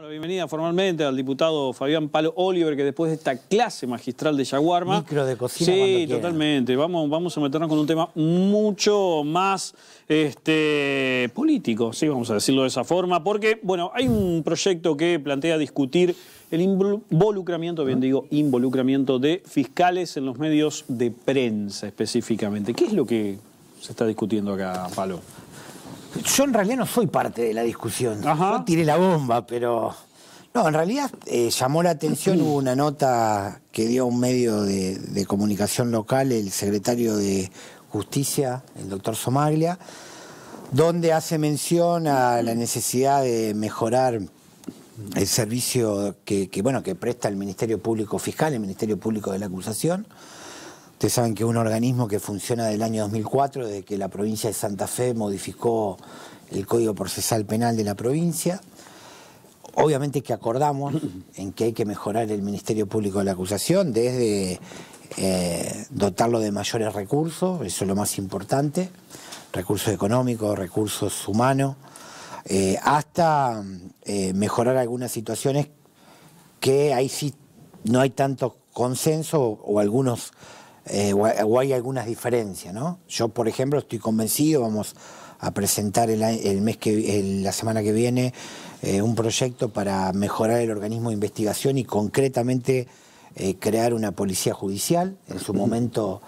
la bienvenida formalmente al diputado Fabián Palo Oliver, que después de esta clase magistral de Yaguarma... Micro de cocina Sí, totalmente. Vamos, vamos a meternos con un tema mucho más este, político, sí, vamos a decirlo de esa forma, porque, bueno, hay un proyecto que plantea discutir el involucramiento, bien digo, involucramiento de fiscales en los medios de prensa específicamente. ¿Qué es lo que se está discutiendo acá, Palo? yo en realidad no soy parte de la discusión. Yo tiré la bomba, pero. No, en realidad eh, llamó la atención, hubo una nota que dio un medio de, comunicación local, el secretario de Justicia, el doctor Somaglia, donde hace mención a la necesidad de mejorar el servicio que, que, bueno que presta el Ministerio Público Fiscal, el Ministerio Público de la Acusación, Ustedes saben que un organismo que funciona del año 2004, desde que la provincia de Santa Fe modificó el Código Procesal Penal de la provincia. Obviamente que acordamos en que hay que mejorar el Ministerio Público de la Acusación, desde eh, dotarlo de mayores recursos, eso es lo más importante, recursos económicos, recursos humanos, eh, hasta eh, mejorar algunas situaciones que ahí sí no hay tanto consenso o algunos eh, o, hay algunas diferencias, ¿no? Yo, por ejemplo, estoy convencido, vamos a presentar el, mes que la semana que viene eh, un proyecto para mejorar el organismo de investigación y concretamente eh, crear una policía judicial. En su momento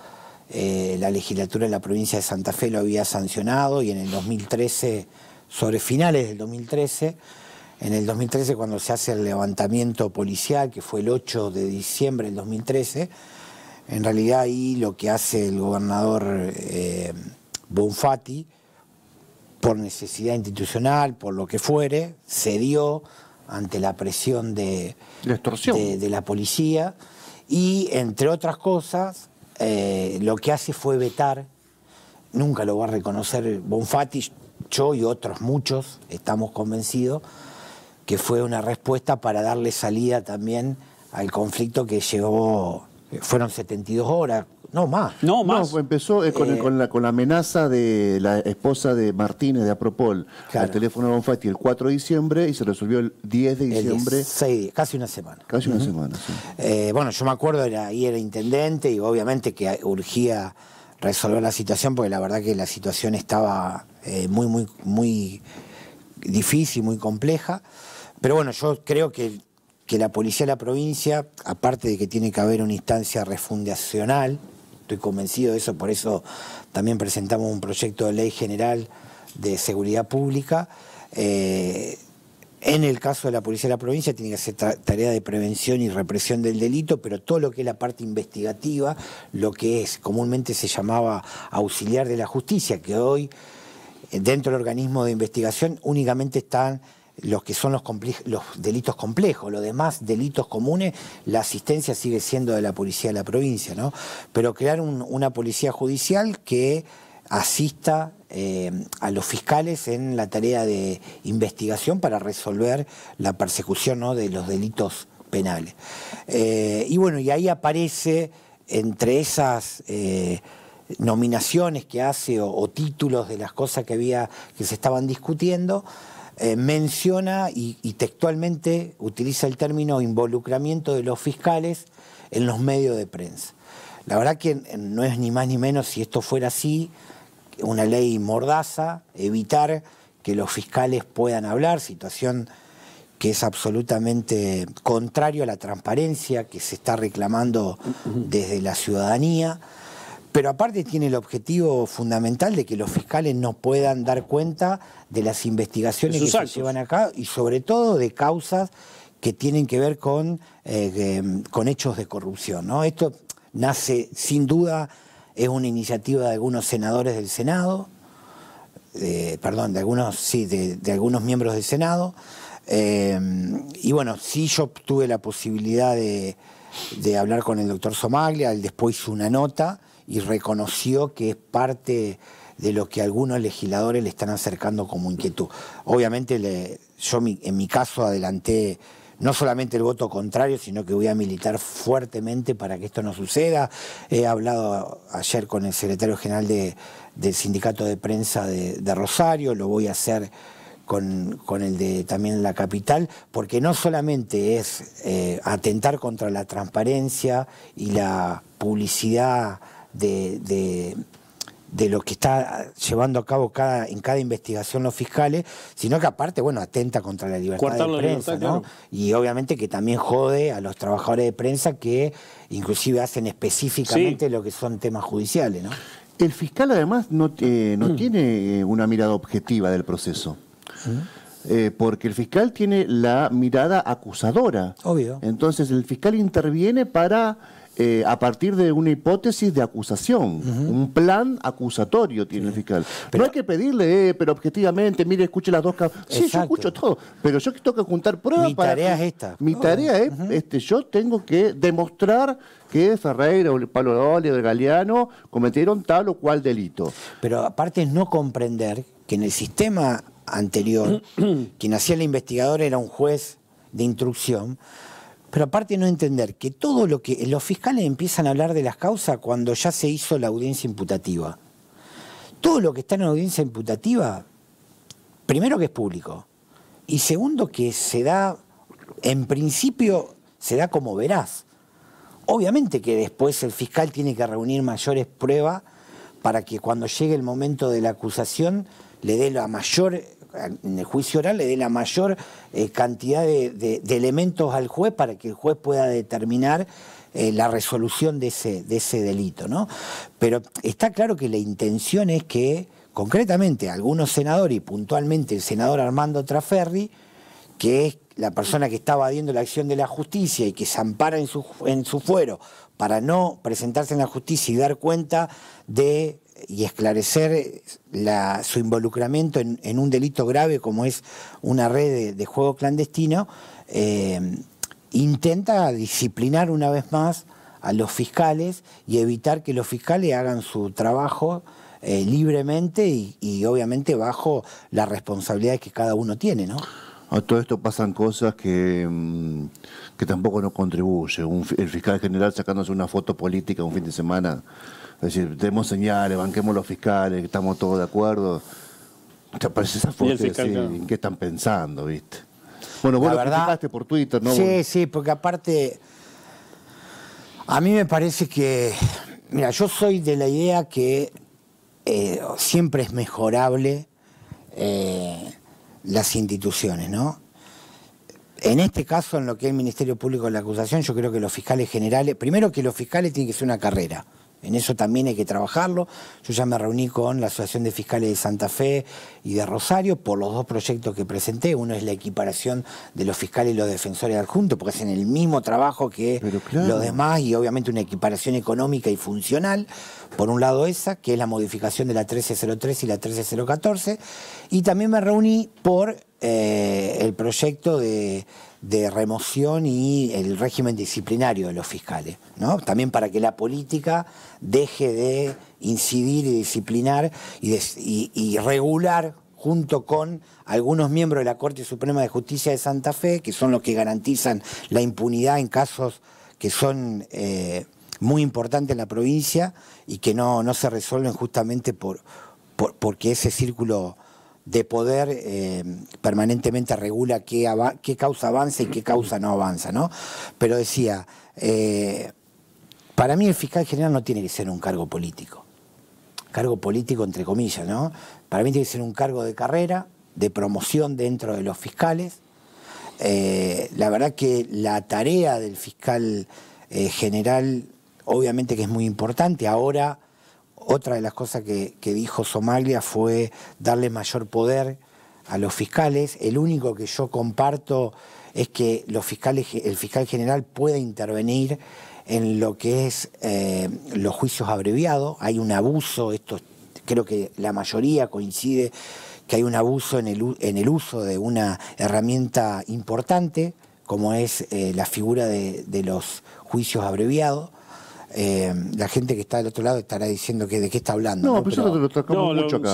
la legislatura de la provincia de Santa Fe lo había sancionado y en el 2013, sobre finales del 2013, en el 2013 cuando se hace el levantamiento policial, que fue el 8 de diciembre del 2013, en realidad ahí lo que hace el gobernador eh, Bonfatti, por necesidad institucional, por lo que fuere, cedió ante la presión de la, policía y, entre otras cosas, eh, lo que hace fue vetar, nunca lo va a reconocer Bonfatti, yo y otros muchos estamos convencidos, que fue una respuesta para darle salida también al conflicto que llegó. Eh, fueron 72 horas, no más. No, más. empezó eh, eh, con, la, con, la, amenaza de la esposa de Martínez de Apropol al teléfono de Bonfatti el 4 de diciembre y se resolvió el 10 de diciembre. casi una semana. Casi semana, bueno, yo me acuerdo, ahí era intendente y obviamente que urgía resolver la situación porque la verdad que la situación estaba muy, muy, muy difícil, muy compleja. Pero bueno, yo creo que que la policía de la provincia, aparte de que tiene que haber una instancia refundacional, estoy convencido de eso, por eso también presentamos un proyecto de ley general de seguridad pública, eh, en el caso de la Policía de la Provincia tiene que hacer tarea de prevención y represión del delito, pero todo lo que es la parte investigativa, lo que es comúnmente se llamaba auxiliar de la justicia, que hoy eh, dentro del organismo de investigación únicamente están los que son los, delitos complejos, los demás delitos comunes, la asistencia sigue siendo de la policía de la provincia, ¿no? Pero crear una policía judicial que asista eh, a los fiscales en la tarea de investigación para resolver la persecución de los delitos penales. Eh, y bueno, y ahí aparece entre esas... Eh, nominaciones que hace o, títulos de las cosas que que se estaban discutiendo eh, menciona y, y, textualmente utiliza el término involucramiento de los fiscales en los medios de prensa. La verdad que no es ni más ni menos, si esto fuera así, una ley mordaza, evitar que los fiscales puedan hablar, situación que es absolutamente contrario a la transparencia que se está reclamando desde la ciudadanía pero aparte tiene el objetivo fundamental de que los fiscales no puedan dar cuenta de las investigaciones que se llevan acá y sobre todo de causas que tienen que ver con, eh, hechos de corrupción. Esto nace, sin duda, es una iniciativa de algunos senadores del Senado, perdón, de algunos, sí, de, algunos miembros del Senado. Eh, y bueno, sí yo tuve la posibilidad de, de hablar con el doctor Somaglia, él después hizo una nota y reconoció que es parte de lo que algunos legisladores le están acercando como inquietud. Obviamente le, yo en mi caso adelanté no solamente el voto contrario, sino que voy a militar fuertemente para que esto no suceda. He hablado ayer con el secretario general del sindicato de prensa de, Rosario, lo voy a hacer con, con, el de también la capital, porque no solamente es eh, atentar contra la transparencia y la publicidad de, de, lo que está llevando a cabo cada, en cada investigación los fiscales, sino que aparte, bueno, atenta contra la libertad de prensa, ¿no? Y obviamente que también jode a los trabajadores de prensa que inclusive hacen específicamente lo que son temas judiciales, ¿no? El fiscal además no, no mm. tiene eh, una mirada objetiva del proceso. Mm. Eh, porque el fiscal tiene la mirada acusadora. Obvio. Entonces el fiscal interviene para eh, a partir de una hipótesis de acusación, un plan acusatorio tiene el fiscal. no hay que pedirle, eh, pero objetivamente, mire, escuche las dos. Sí, yo escucho todo, pero yo tengo que juntar pruebas. Mi tarea es esta. Mi tarea es, este, yo tengo que demostrar que Ferreira, o Pablo de Galeano cometieron tal o cual delito. Pero aparte es no comprender que en el sistema anterior, quien hacía el investigador era un juez de instrucción, pero aparte no entender que todo lo que los fiscales empiezan a hablar de las causas cuando ya se hizo la audiencia imputativa. Todo lo que está en la audiencia imputativa, primero que es público y segundo que se da, en principio se da como verás. Obviamente que después el fiscal tiene que reunir mayores pruebas para que cuando llegue el momento de la acusación le dé la mayor en el juicio oral le dé la mayor eh, cantidad de, elementos al juez para que el juez pueda determinar eh, la resolución de ese, delito. ¿no? Pero está claro que la intención es que, concretamente, algunos senadores y puntualmente el senador Armando Traferri, que es la persona que está evadiendo la acción de la justicia y que se ampara en su fuero para no presentarse en la justicia y dar cuenta de y esclarecer eh, su involucramiento en, un delito grave como es una red de, juego clandestino, eh, intenta disciplinar una vez más a los fiscales y evitar que los fiscales hagan su trabajo eh, libremente y, obviamente bajo las responsabilidades que cada uno tiene, ¿no? A todo esto pasan cosas que, mm, que tampoco no contribuye. el fiscal general sacándose una foto política un fin de semana es decir, demos señales, banquemos los fiscales, estamos todos de acuerdo. Te parece esa foto de ¿en qué están pensando, viste? Bueno, vos lo verdad, por Twitter, ¿no? Sí, sí, porque aparte, a mí me parece que, mira, yo soy de la idea que eh, siempre es mejorable eh, las instituciones, ¿no? En este caso, en lo que es el Ministerio Público de la Acusación, yo creo que los fiscales generales, primero que los fiscales tienen que ser una carrera. En eso también hay que trabajarlo. Yo ya me reuní con la Asociación de Fiscales de Santa Fe y de Rosario por los dos proyectos que presenté. Uno es la equiparación de los fiscales y los defensores adjuntos, porque hacen el mismo trabajo que los demás y obviamente una equiparación económica y funcional. Por un lado esa, que es la modificación de la 1303 y la 13014. Y también me reuní por eh, el proyecto de de remoción y el régimen disciplinario de los fiscales, ¿no? También para que la política deje de incidir y disciplinar y, regular junto con algunos miembros de la Corte Suprema de Justicia de Santa Fe, que son los que garantizan la impunidad en casos que son eh, muy importantes en la provincia y que no, se resuelven justamente por, por porque ese círculo de poder eh, permanentemente regula qué, causa avanza y qué causa no avanza, ¿no? Pero decía, eh, para mí el fiscal general no tiene que ser un cargo político, cargo político entre comillas, ¿no? Para mí tiene que ser un cargo de carrera, de promoción dentro de los fiscales. Eh, la verdad que la tarea del fiscal general obviamente que es muy importante, ahora otra de las cosas que, dijo Somalia fue darle mayor poder a los fiscales. El único que yo comparto es que los fiscales, el fiscal general pueda intervenir en lo que es eh, los juicios abreviados. Hay un abuso, esto creo que la mayoría coincide que hay un abuso en el, uso de una herramienta importante como es eh, la figura de los juicios abreviados. Eh, la gente que está del otro lado estará diciendo que de qué está hablando. No, ¿no? pero lo tocamos mucho acá.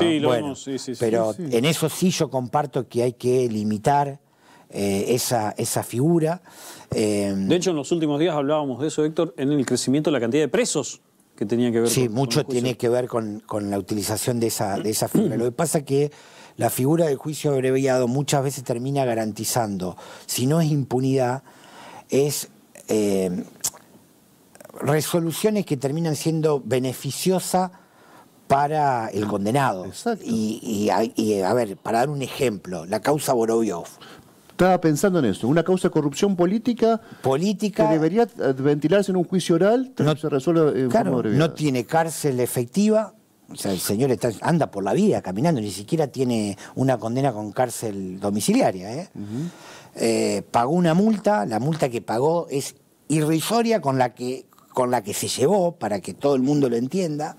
pero en eso sí yo comparto que hay que limitar eh, esa, esa figura. Eh, de hecho, en los últimos días hablábamos de eso, Héctor, en el crecimiento de la cantidad de presos que tenían que ver sí, mucho tiene que ver con, con, la utilización de esa, de esa figura. Lo que pasa es que la figura del juicio abreviado muchas veces termina garantizando, si no es impunidad, es resoluciones que terminan siendo beneficiosas para el condenado. Exacto. Y, a ver, para dar un ejemplo, la causa Boroviov. Estaba pensando en eso, una causa de corrupción política, política que debería ventilarse en un juicio oral, no, se resuelve eh, claro, No tiene cárcel efectiva, o sea, el señor está, anda por la vida caminando, ni siquiera tiene una condena con cárcel domiciliaria. ¿eh? Eh, pagó una multa, la multa que pagó es irrisoria con la que con la que se llevó para que todo el mundo lo entienda.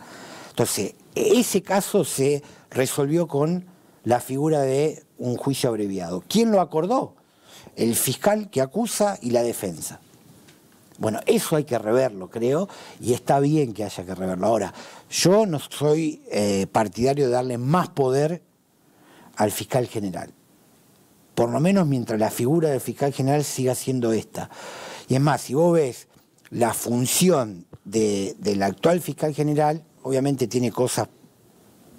Entonces, ese caso se resolvió con la figura de un juicio abreviado. ¿Quién lo acordó? El fiscal que acusa y la defensa. Bueno, eso hay que reverlo, creo, y está bien que haya que reverlo. Ahora, yo no soy eh, partidario de darle más poder al fiscal general. Por lo menos mientras la figura del fiscal general siga siendo esta. Y es más, si vos ves la función de, del actual fiscal general, obviamente tiene cosas,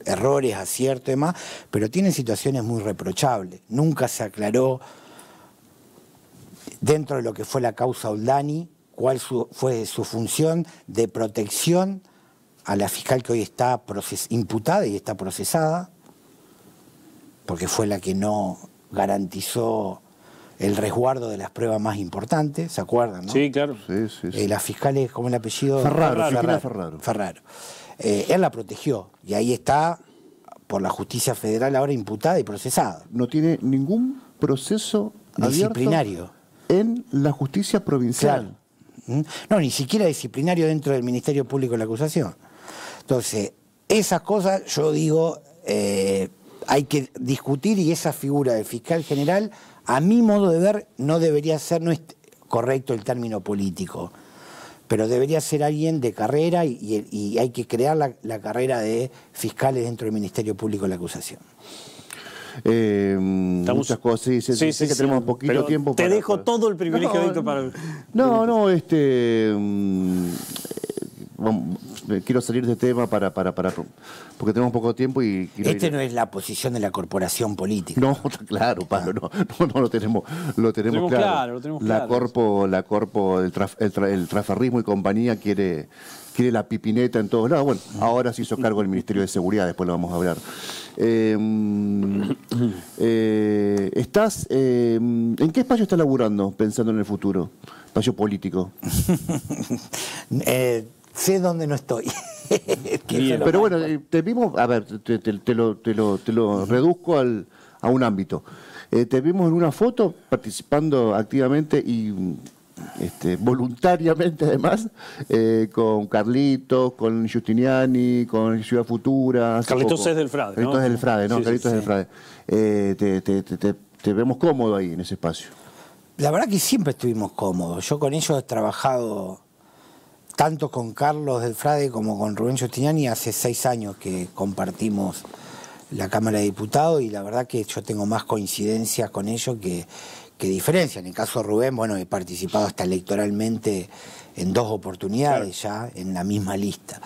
errores, aciertos y demás, pero tiene situaciones muy reprochables. Nunca se aclaró dentro de lo que fue la causa Oldani cuál fue su función de protección a la fiscal que hoy está imputada y está procesada, porque fue la que no garantizó el resguardo de las pruebas más importantes, ¿se acuerdan? Sí, claro. Sí, sí, eh, fiscal es como el apellido. Ferraro, Ferraro. Ferraro. Ferraro. Eh, él la protegió y ahí está por la justicia federal ahora imputada y procesada. No tiene ningún proceso disciplinario en la justicia provincial. ¿Mm? No, ni siquiera disciplinario dentro del Ministerio Público de la acusación. Entonces, esas cosas yo digo, eh, hay que discutir y esa figura de fiscal general, a mi modo de ver, no debería ser, no es correcto el término político, pero debería ser alguien de carrera y, hay que crear la, carrera de fiscales dentro del Ministerio Público de la Acusación. Eh, muchas cosas, sí, sí, sí, tenemos poquito tiempo. Te dejo todo el privilegio, no, Víctor, para... No, no, este... Mm, eh, eh, quiero salir de tema para, para, para porque tenemos poco tiempo y... Este no es la posición de la corporación política. No, claro, Pablo, no, no, lo tenemos, lo tenemos, claro. Lo tenemos la claro. corpo, la corpo, el, traf, el, trafarrismo y compañía quiere quiere la pipineta en todos lados. Bueno, ahora se hizo cargo el Ministerio de Seguridad, después lo vamos a hablar. Em, eh, ¿Estás em, en qué espacio estás laburando pensando en el futuro? Espacio político. Eh, sé dónde no estoy. pero bueno, te vimos, a ver, te, lo, reduzco al, a un ámbito. Eh, te vimos en una foto participando activamente y este, voluntariamente además, eh, con Carlitos, con Justiniani, con Ciudad Futura. Carlitos es del Frade. Carlitos es del Frade, ¿no? Carlitos es del Frade. Eh, te, te, vemos cómodo ahí en ese espacio. La verdad que siempre estuvimos cómodos. Yo con ellos he trabajado tanto con Carlos del Frade como con Rubén Justiniani hace seis años que compartimos la Cámara de Diputados y la verdad que yo tengo más coincidencias con ellos que, diferencias. En el caso de Rubén, bueno, he participado hasta electoralmente en dos oportunidades ya en la misma lista.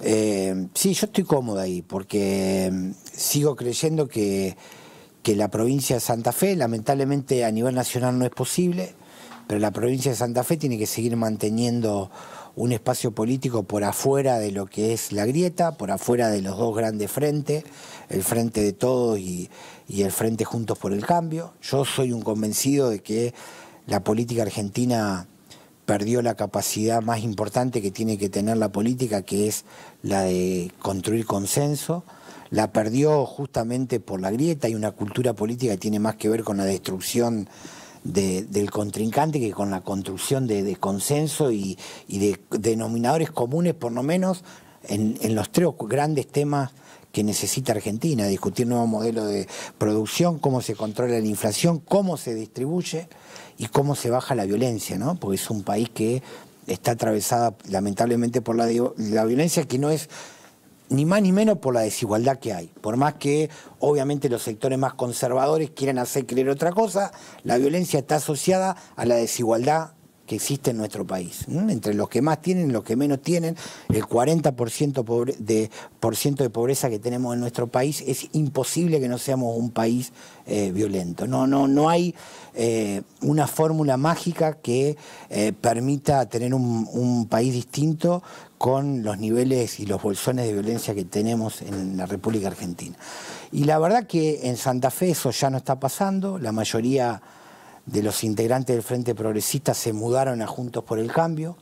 Eh, sí, yo estoy cómodo ahí porque mm, sigo creyendo que, que la provincia de Santa Fe, lamentablemente a nivel nacional no es posible, pero la provincia de Santa Fe tiene que seguir manteniendo un espacio político por afuera de lo que es la grieta, por afuera de los dos grandes frentes, el Frente de Todos y, el Frente Juntos por el Cambio. Yo soy un convencido de que la política argentina perdió la capacidad más importante que tiene que tener la política, que es la de construir consenso. La perdió justamente por la grieta y una cultura política que tiene más que ver con la destrucción del contrincante que con la construcción de, consenso y, de denominadores comunes, por lo menos en, los tres grandes temas que necesita Argentina, discutir nuevo modelo de producción, cómo se controla la inflación, cómo se distribuye y cómo se baja la violencia, ¿no? Porque es un país que está atravesada lamentablemente por la, la violencia que no es ni más ni menos por la desigualdad que hay. Por más que obviamente los sectores más conservadores quieran hacer creer otra cosa, la violencia está asociada a la desigualdad que existe en nuestro país. Entre los que más tienen y los que menos tienen, el 40% de, por de pobreza que tenemos en nuestro país, es imposible que no seamos un país eh, violento. No, no, no hay eh, una fórmula mágica que eh, permita tener un, un país distinto con los niveles y los bolsones de violencia que tenemos en la República Argentina. Y la verdad que en Santa Fe eso ya no está pasando, la mayoría de los integrantes del Frente Progresista se mudaron a Juntos por el Cambio,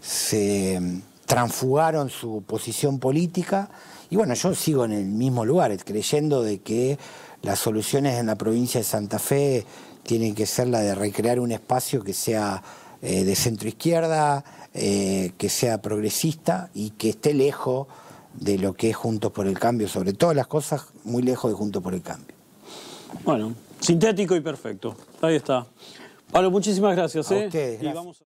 se mm, transfugaron su posición política y bueno, yo sigo en el mismo lugar, creyendo de que las soluciones en la provincia de Santa Fe tienen que ser la de recrear un espacio que sea eh, de centro izquierda, eh, que sea progresista y que esté lejos de lo que es Juntos por el Cambio, sobre todas las cosas, muy lejos de Juntos por el Cambio. Bueno, Sintético y perfecto. Ahí está. Pablo, muchísimas gracias. A ¿eh? vamos a...